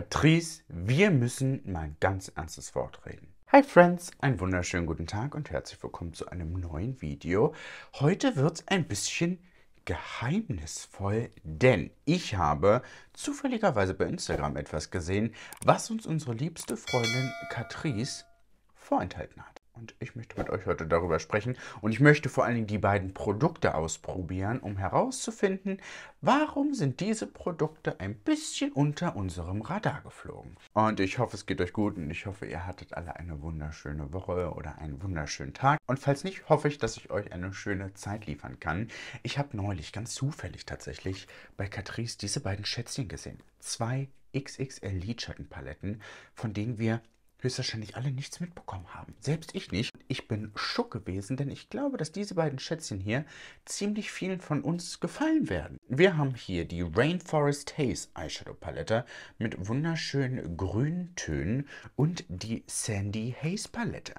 Catrice, wir müssen mal ein ganz ernstes Wort reden. Hi Friends, einen wunderschönen guten Tag und herzlich willkommen zu einem neuen Video. Heute wird es ein bisschen geheimnisvoll, denn ich habe zufälligerweise bei Instagram etwas gesehen, was uns unsere liebste Freundin Catrice vorenthalten hat. Und ich möchte mit euch heute darüber sprechen. Und ich möchte vor allen Dingen die beiden Produkte ausprobieren, um herauszufinden, warum sind diese Produkte ein bisschen unter unserem Radar geflogen. Und ich hoffe, es geht euch gut und ich hoffe, ihr hattet alle eine wunderschöne Woche oder einen wunderschönen Tag. Und falls nicht, hoffe ich, dass ich euch eine schöne Zeit liefern kann. Ich habe neulich ganz zufällig tatsächlich bei Catrice diese beiden Schätzchen gesehen. Zwei XXL Lidschattenpaletten, von denen wir höchstwahrscheinlich alle nichts mitbekommen haben. Selbst ich nicht. Ich bin schock gewesen, denn ich glaube, dass diese beiden Schätzchen hier ziemlich vielen von uns gefallen werden. Wir haben hier die Rainforest Haze Eyeshadow Palette mit wunderschönen grünen Tönen und die Sandy Haze Palette.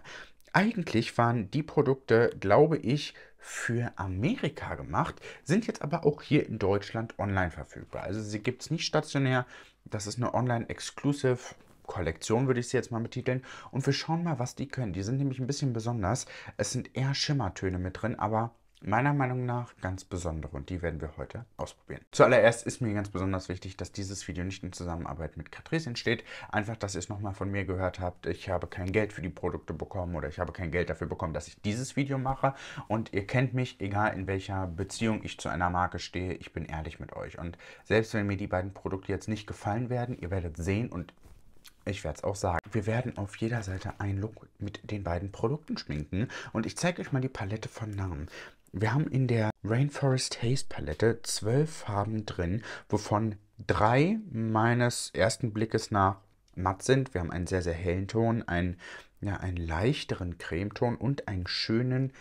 Eigentlich waren die Produkte, glaube ich, für Amerika gemacht, sind jetzt aber auch hier in Deutschland online verfügbar. Also sie gibt es nicht stationär, das ist eine Online-Exclusive Kollektion würde ich sie jetzt mal betiteln. Und wir schauen mal, was die können. Die sind nämlich ein bisschen besonders. Es sind eher Schimmertöne mit drin, aber meiner Meinung nach ganz besondere und die werden wir heute ausprobieren. Zuallererst ist mir ganz besonders wichtig, dass dieses Video nicht in Zusammenarbeit mit Catrice entsteht. Einfach, dass ihr es nochmal von mir gehört habt. Ich habe kein Geld für die Produkte bekommen oder ich habe kein Geld dafür bekommen, dass ich dieses Video mache. Und ihr kennt mich, egal in welcher Beziehung ich zu einer Marke stehe, ich bin ehrlich mit euch. Und selbst wenn mir die beiden Produkte jetzt nicht gefallen werden, ihr werdet sehen und ich werde es auch sagen. Wir werden auf jeder Seite einen Look mit den beiden Produkten schminken und ich zeige euch mal die Palette von Namen. Wir haben in der Rainforest Haze Palette zwölf Farben drin, wovon drei meines ersten Blickes nach matt sind. Wir haben einen sehr, sehr hellen Ton, einen, ja, einen leichteren Cremeton und einen schönen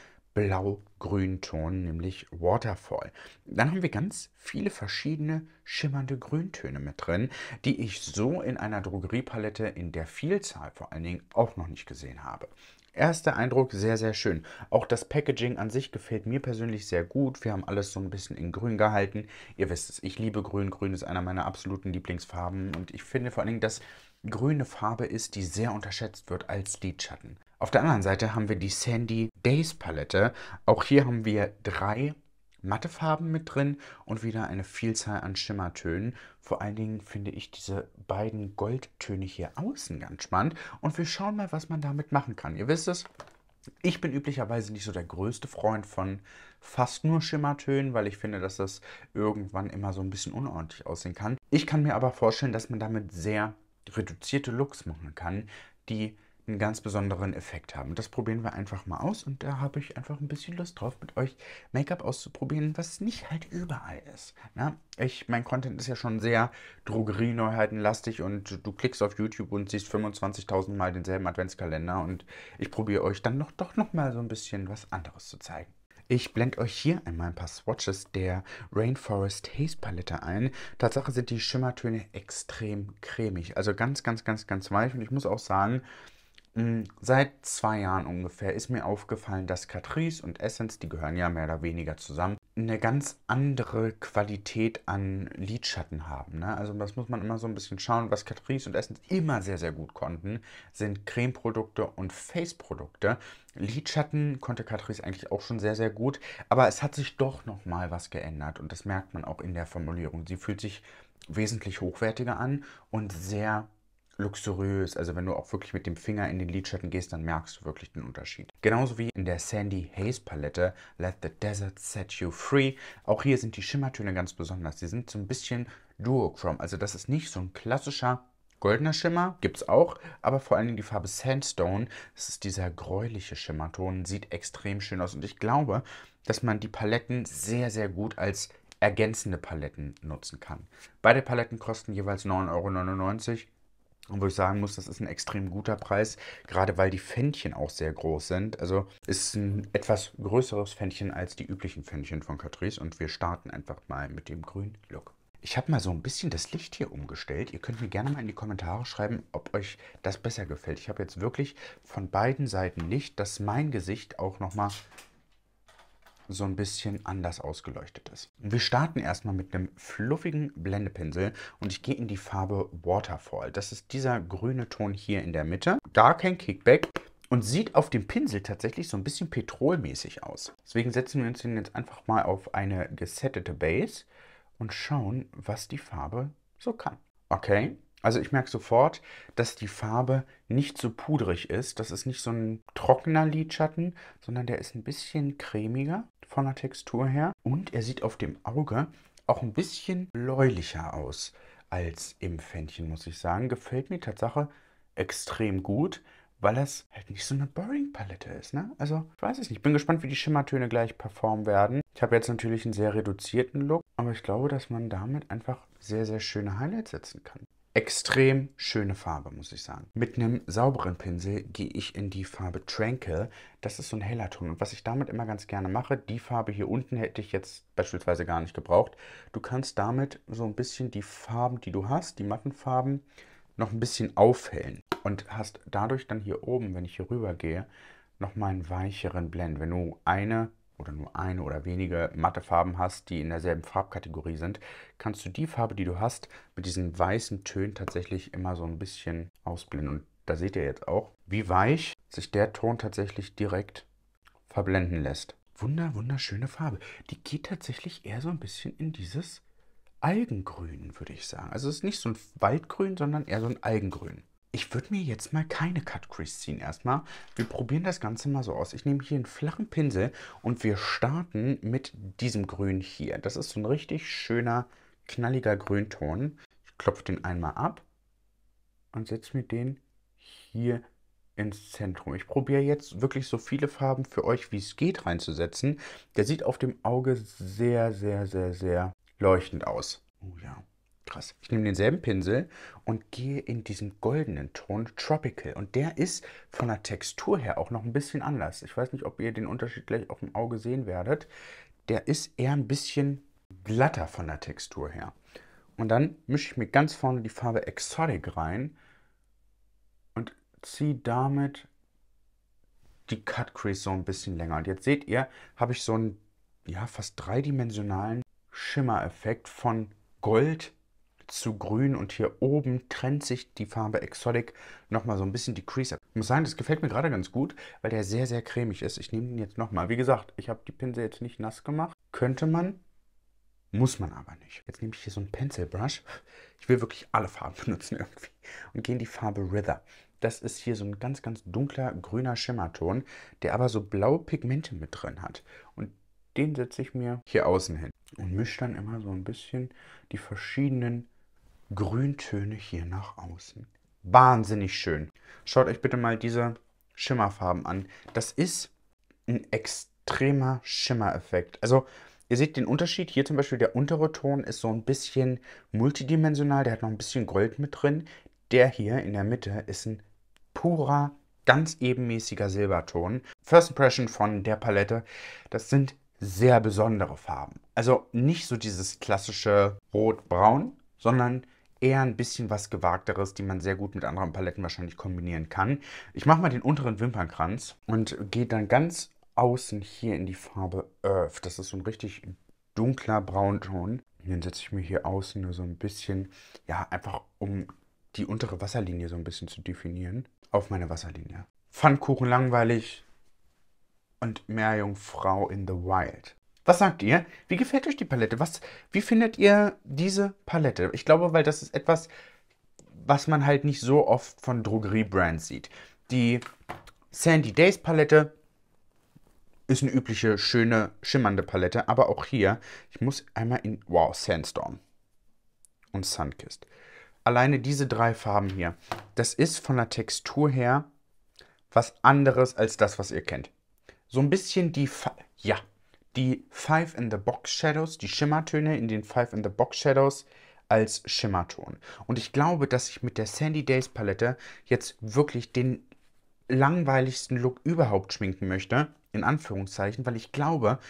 Blau-Grünton, nämlich Waterfall. Dann haben wir ganz viele verschiedene schimmernde Grüntöne mit drin, die ich so in einer Drogeriepalette in der Vielzahl vor allen Dingen auch noch nicht gesehen habe. Erster Eindruck sehr, sehr schön. Auch das Packaging an sich gefällt mir persönlich sehr gut. Wir haben alles so ein bisschen in grün gehalten. Ihr wisst es, ich liebe grün. Grün ist einer meiner absoluten Lieblingsfarben und ich finde vor allen Dingen, dass grüne Farbe ist, die sehr unterschätzt wird als Lidschatten. Auf der anderen Seite haben wir die Sandy Days Palette. Auch hier haben wir drei matte Farben mit drin und wieder eine Vielzahl an Schimmertönen. Vor allen Dingen finde ich diese beiden Goldtöne hier außen ganz spannend und wir schauen mal, was man damit machen kann. Ihr wisst es, ich bin üblicherweise nicht so der größte Freund von fast nur Schimmertönen, weil ich finde, dass das irgendwann immer so ein bisschen unordentlich aussehen kann. Ich kann mir aber vorstellen, dass man damit sehr reduzierte Looks machen kann, die einen ganz besonderen Effekt haben. Das probieren wir einfach mal aus und da habe ich einfach ein bisschen Lust drauf, mit euch Make-up auszuprobieren, was nicht halt überall ist. Na, ne? ich, mein Content ist ja schon sehr Drogerie-Neuheiten-lastig und du klickst auf YouTube und siehst 25.000 Mal denselben Adventskalender und ich probiere euch dann noch, doch noch mal so ein bisschen was anderes zu zeigen. Ich blende euch hier einmal ein paar Swatches der Rainforest Haze Palette ein. Tatsache sind die Schimmertöne extrem cremig, also ganz, ganz, ganz, ganz weich. Und ich muss auch sagen, hm, Seit zwei Jahren ungefähr ist mir aufgefallen, dass Catrice und Essence, die gehören ja mehr oder weniger zusammen, eine ganz andere Qualität an Lidschatten haben. Ne? Also das muss man immer so ein bisschen schauen. Was Catrice und Essence immer sehr, sehr gut konnten, sind Cremeprodukte und Faceprodukte. Lidschatten konnte Catrice eigentlich auch schon sehr, sehr gut. Aber es hat sich doch nochmal was geändert. Und das merkt man auch in der Formulierung. Sie fühlt sich wesentlich hochwertiger an und sehr luxuriös. Also wenn du auch wirklich mit dem Finger in den Lidschatten gehst, dann merkst du wirklich den Unterschied. Genauso wie in der Sandy Haze Palette Let the Desert Set You Free. Auch hier sind die Schimmertöne ganz besonders. Sie sind so ein bisschen Duochrome. Also das ist nicht so ein klassischer goldener Schimmer, gibt es auch, aber vor allem die Farbe Sandstone, das ist dieser gräuliche Schimmerton, sieht extrem schön aus. Und ich glaube, dass man die Paletten sehr, sehr gut als ergänzende Paletten nutzen kann. Beide Paletten kosten jeweils 9,99 Euro wo ich sagen muss, das ist ein extrem guter Preis, gerade weil die Fändchen auch sehr groß sind. Also ist ein etwas größeres Fändchen als die üblichen Fändchen von Catrice und wir starten einfach mal mit dem grünen Look. Ich habe mal so ein bisschen das Licht hier umgestellt. Ihr könnt mir gerne mal in die Kommentare schreiben, ob euch das besser gefällt. Ich habe jetzt wirklich von beiden Seiten Licht, dass mein Gesicht auch nochmal so ein bisschen anders ausgeleuchtet ist. Wir starten erstmal mit einem fluffigen Blendepinsel und ich gehe in die Farbe Waterfall. Das ist dieser grüne Ton hier in der Mitte. Gar kein Kickback und sieht auf dem Pinsel tatsächlich so ein bisschen petrolmäßig aus. Deswegen setzen wir uns den jetzt einfach mal auf eine gesettete Base und schauen, was die Farbe so kann. Okay, also ich merke sofort, dass die Farbe nicht so pudrig ist. Das ist nicht so ein trockener Lidschatten, sondern der ist ein bisschen cremiger von der Textur her. Und er sieht auf dem Auge auch ein bisschen bläulicher aus als im Fändchen, muss ich sagen. Gefällt mir Tatsache extrem gut, weil das halt nicht so eine Boring-Palette ist. Ne? Also, ich weiß es nicht. Ich Bin gespannt, wie die Schimmertöne gleich performen werden. Ich habe jetzt natürlich einen sehr reduzierten Look, aber ich glaube, dass man damit einfach sehr, sehr schöne Highlights setzen kann. Extrem schöne Farbe, muss ich sagen. Mit einem sauberen Pinsel gehe ich in die Farbe Tranquil. Das ist so ein heller Ton. Und was ich damit immer ganz gerne mache, die Farbe hier unten hätte ich jetzt beispielsweise gar nicht gebraucht. Du kannst damit so ein bisschen die Farben, die du hast, die matten Farben, noch ein bisschen aufhellen. Und hast dadurch dann hier oben, wenn ich hier rüber gehe, nochmal einen weicheren Blend. Wenn du eine oder nur eine oder wenige matte Farben hast, die in derselben Farbkategorie sind, kannst du die Farbe, die du hast, mit diesen weißen Tönen tatsächlich immer so ein bisschen ausblenden. Und da seht ihr jetzt auch, wie weich sich der Ton tatsächlich direkt verblenden lässt. Wunder, wunderschöne Farbe. Die geht tatsächlich eher so ein bisschen in dieses Algengrün, würde ich sagen. Also es ist nicht so ein Waldgrün, sondern eher so ein Algengrün ich würde mir jetzt mal keine Cut Crease ziehen erstmal. Wir probieren das Ganze mal so aus. Ich nehme hier einen flachen Pinsel und wir starten mit diesem Grün hier. Das ist so ein richtig schöner, knalliger Grünton. Ich klopfe den einmal ab und setze mir den hier ins Zentrum. Ich probiere jetzt wirklich so viele Farben für euch, wie es geht, reinzusetzen. Der sieht auf dem Auge sehr, sehr, sehr, sehr leuchtend aus. Oh ja. Krass. Ich nehme denselben Pinsel und gehe in diesen goldenen Ton Tropical. Und der ist von der Textur her auch noch ein bisschen anders. Ich weiß nicht, ob ihr den Unterschied gleich auf dem Auge sehen werdet. Der ist eher ein bisschen glatter von der Textur her. Und dann mische ich mir ganz vorne die Farbe Exotic rein und ziehe damit die Cut Crease so ein bisschen länger. Und jetzt seht ihr, habe ich so einen ja, fast dreidimensionalen Schimmereffekt von Gold zu grün und hier oben trennt sich die Farbe Exotic nochmal so ein bisschen die Crease ab. Ich muss sagen, das gefällt mir gerade ganz gut, weil der sehr, sehr cremig ist. Ich nehme den jetzt nochmal. Wie gesagt, ich habe die Pinsel jetzt nicht nass gemacht. Könnte man, muss man aber nicht. Jetzt nehme ich hier so einen Pencil Brush. Ich will wirklich alle Farben benutzen irgendwie. Und gehe in die Farbe Rither. Das ist hier so ein ganz, ganz dunkler grüner Schimmerton, der aber so blaue Pigmente mit drin hat. Und den setze ich mir hier außen hin und mische dann immer so ein bisschen die verschiedenen Grüntöne hier nach außen. Wahnsinnig schön. Schaut euch bitte mal diese Schimmerfarben an. Das ist ein extremer Schimmereffekt. Also ihr seht den Unterschied. Hier zum Beispiel der untere Ton ist so ein bisschen multidimensional. Der hat noch ein bisschen Gold mit drin. Der hier in der Mitte ist ein purer, ganz ebenmäßiger Silberton. First Impression von der Palette. Das sind sehr besondere Farben. Also nicht so dieses klassische Rot-Braun, sondern eher ein bisschen was gewagteres, die man sehr gut mit anderen Paletten wahrscheinlich kombinieren kann. Ich mache mal den unteren Wimpernkranz und gehe dann ganz außen hier in die Farbe Earth. Das ist so ein richtig dunkler Braunton. Und dann setze ich mir hier außen nur so ein bisschen, ja, einfach um die untere Wasserlinie so ein bisschen zu definieren. Auf meine Wasserlinie. Pfannkuchen langweilig und Meerjungfrau in the Wild. Was sagt ihr? Wie gefällt euch die Palette? Was, wie findet ihr diese Palette? Ich glaube, weil das ist etwas, was man halt nicht so oft von Drogeriebrands sieht. Die Sandy Days Palette ist eine übliche, schöne, schimmernde Palette. Aber auch hier, ich muss einmal in... Wow, Sandstorm und Sunkist. Alleine diese drei Farben hier, das ist von der Textur her was anderes als das, was ihr kennt. So ein bisschen die... Fa ja, die Five in the Box Shadows, die Schimmertöne in den Five in the Box Shadows als Schimmerton. Und ich glaube, dass ich mit der Sandy Days Palette jetzt wirklich den langweiligsten Look überhaupt schminken möchte, in Anführungszeichen, weil ich glaube,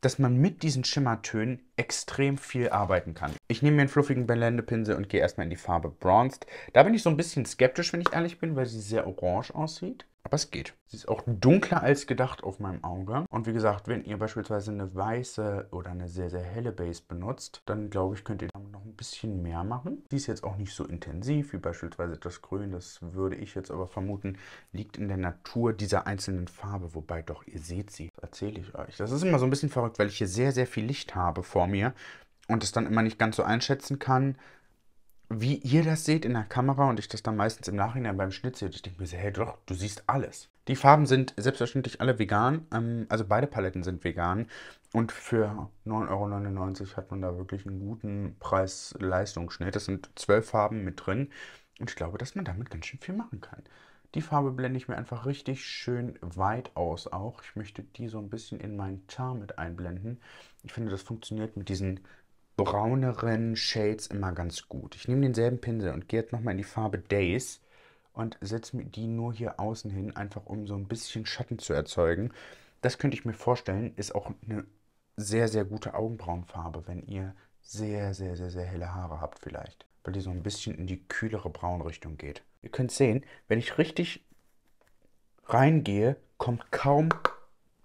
dass man mit diesen Schimmertönen extrem viel arbeiten kann. Ich nehme mir einen fluffigen Blendepinsel und gehe erstmal in die Farbe Bronzed. Da bin ich so ein bisschen skeptisch, wenn ich ehrlich bin, weil sie sehr orange aussieht. Aber es geht. Sie ist auch dunkler als gedacht auf meinem Auge. Und wie gesagt, wenn ihr beispielsweise eine weiße oder eine sehr, sehr helle Base benutzt, dann glaube ich, könnt ihr damit noch ein bisschen mehr machen. Die ist jetzt auch nicht so intensiv wie beispielsweise das Grün. Das würde ich jetzt aber vermuten, liegt in der Natur dieser einzelnen Farbe. Wobei doch, ihr seht sie. Erzähle ich euch. Das ist immer so ein bisschen verrückt, weil ich hier sehr, sehr viel Licht habe vor mir und es dann immer nicht ganz so einschätzen kann, wie ihr das seht in der Kamera und ich das dann meistens im Nachhinein beim Schnitt sehe, ich denke mir so, hey doch, du siehst alles. Die Farben sind selbstverständlich alle vegan, ähm, also beide Paletten sind vegan. Und für 9,99 Euro hat man da wirklich einen guten Preis-Leistungsschnitt. leistung Das sind zwölf Farben mit drin und ich glaube, dass man damit ganz schön viel machen kann. Die Farbe blende ich mir einfach richtig schön weit aus auch. Ich möchte die so ein bisschen in meinen Char mit einblenden. Ich finde, das funktioniert mit diesen brauneren Shades immer ganz gut. Ich nehme denselben Pinsel und gehe jetzt nochmal in die Farbe Days und setze mir die nur hier außen hin, einfach um so ein bisschen Schatten zu erzeugen. Das könnte ich mir vorstellen, ist auch eine sehr, sehr gute Augenbrauenfarbe, wenn ihr sehr, sehr, sehr, sehr helle Haare habt vielleicht, weil die so ein bisschen in die kühlere Braunrichtung geht. Ihr könnt sehen, wenn ich richtig reingehe, kommt kaum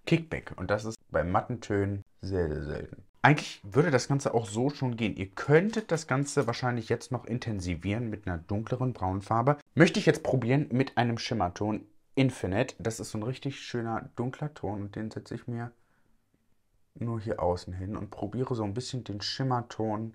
Kickback und das ist bei matten Tönen sehr, sehr selten. Eigentlich würde das Ganze auch so schon gehen. Ihr könntet das Ganze wahrscheinlich jetzt noch intensivieren mit einer dunkleren Braunfarbe. Möchte ich jetzt probieren mit einem Schimmerton Infinite. Das ist so ein richtig schöner dunkler Ton und den setze ich mir nur hier außen hin und probiere so ein bisschen den Schimmerton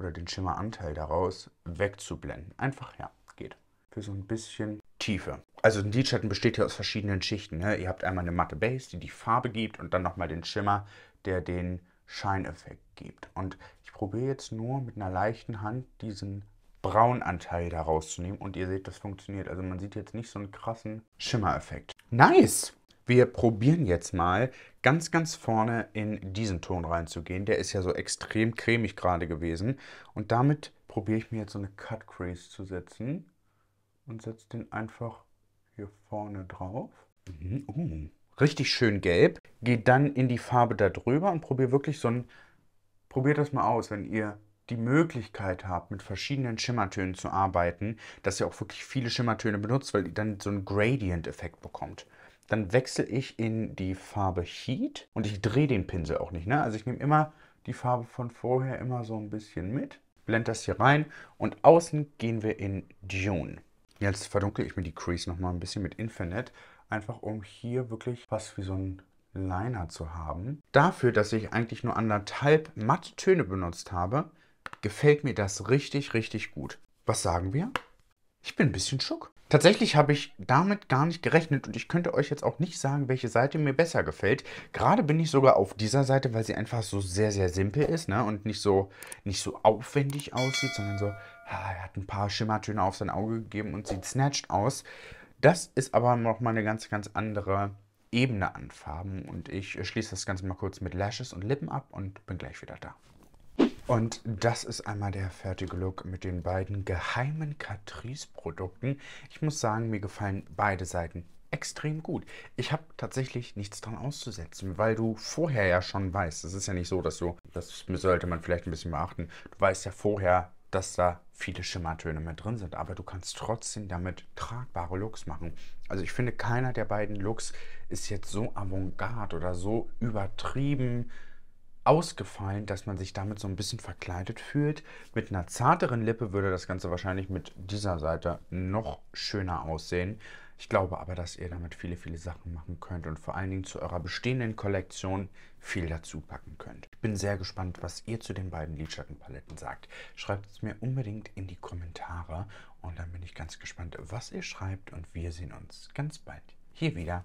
oder den Schimmeranteil daraus wegzublenden. Einfach, ja, geht. Für so ein bisschen Tiefe. Also ein Lidschatten besteht ja aus verschiedenen Schichten. Ne? Ihr habt einmal eine matte Base, die die Farbe gibt und dann nochmal den Schimmer, der den Scheineffekt gibt. Und ich probiere jetzt nur mit einer leichten Hand diesen Braunanteil da rauszunehmen und ihr seht, das funktioniert. Also man sieht jetzt nicht so einen krassen Schimmereffekt. Nice! Wir probieren jetzt mal ganz, ganz vorne in diesen Ton reinzugehen. Der ist ja so extrem cremig gerade gewesen. Und damit probiere ich mir jetzt so eine Cut Crease zu setzen und setze den einfach hier vorne drauf. Mhm. Uh richtig schön gelb. Geht dann in die Farbe da drüber und probiert wirklich so ein... Probiert das mal aus, wenn ihr die Möglichkeit habt, mit verschiedenen Schimmertönen zu arbeiten, dass ihr auch wirklich viele Schimmertöne benutzt, weil ihr dann so einen Gradient-Effekt bekommt. Dann wechsle ich in die Farbe Heat und ich drehe den Pinsel auch nicht. Ne? Also ich nehme immer die Farbe von vorher immer so ein bisschen mit, blende das hier rein und außen gehen wir in Dune. Jetzt verdunkle ich mir die Crease nochmal ein bisschen mit Infinite, einfach um hier wirklich was wie so ein Liner zu haben. Dafür, dass ich eigentlich nur anderthalb matte Töne benutzt habe, gefällt mir das richtig, richtig gut. Was sagen wir? Ich bin ein bisschen schock. Tatsächlich habe ich damit gar nicht gerechnet und ich könnte euch jetzt auch nicht sagen, welche Seite mir besser gefällt. Gerade bin ich sogar auf dieser Seite, weil sie einfach so sehr, sehr simpel ist ne? und nicht so, nicht so aufwendig aussieht, sondern so, ah, er hat ein paar Schimmertöne auf sein Auge gegeben und sieht snatched aus. Das ist aber nochmal eine ganz, ganz andere Ebene an Farben und ich schließe das Ganze mal kurz mit Lashes und Lippen ab und bin gleich wieder da. Und das ist einmal der fertige Look mit den beiden geheimen Catrice Produkten. Ich muss sagen, mir gefallen beide Seiten extrem gut. Ich habe tatsächlich nichts dran auszusetzen, weil du vorher ja schon weißt, es ist ja nicht so, dass du, das sollte man vielleicht ein bisschen beachten, du weißt ja vorher, dass da viele Schimmertöne mit drin sind, aber du kannst trotzdem damit tragbare Looks machen. Also ich finde, keiner der beiden Looks ist jetzt so avantgarde oder so übertrieben ausgefallen, dass man sich damit so ein bisschen verkleidet fühlt. Mit einer zarteren Lippe würde das Ganze wahrscheinlich mit dieser Seite noch schöner aussehen. Ich glaube aber, dass ihr damit viele, viele Sachen machen könnt und vor allen Dingen zu eurer bestehenden Kollektion viel dazu packen könnt. Ich bin sehr gespannt, was ihr zu den beiden Lidschattenpaletten sagt. Schreibt es mir unbedingt in die Kommentare und dann bin ich ganz gespannt, was ihr schreibt und wir sehen uns ganz bald hier wieder.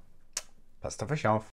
Passt auf euch auf!